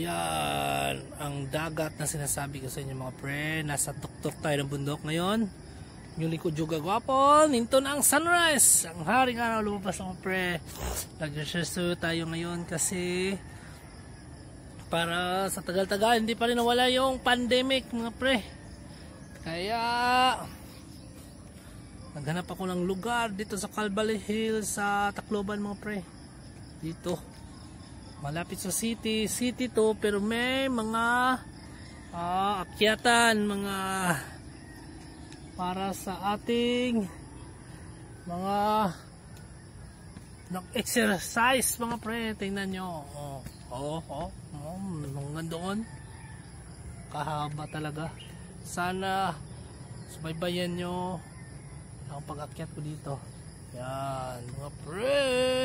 Yan, ang dagat na sinasabi ko sa inyo mga pre. Nasa tuktok tayo ng bundok ngayon. Yung likod juga gwapon. Ninto na ang sunrise. Ang haring araw lumabas mga pre. Nag-research tayo ngayon kasi para sa tagal-tagal hindi pa rin nawala yung pandemic mga pre. Kaya naghanap ako ng lugar dito sa Kalbali Hill sa Tacloban mga pre. Dito malapit sa city city to pero may mga uh, akyatan mga para sa ating mga nag-exercise mga pre tingnan nyo oh, oh, oh, oh, mga doon kahaba talaga sana subaybayan nyo ang pag-akyat ko dito yan mga pre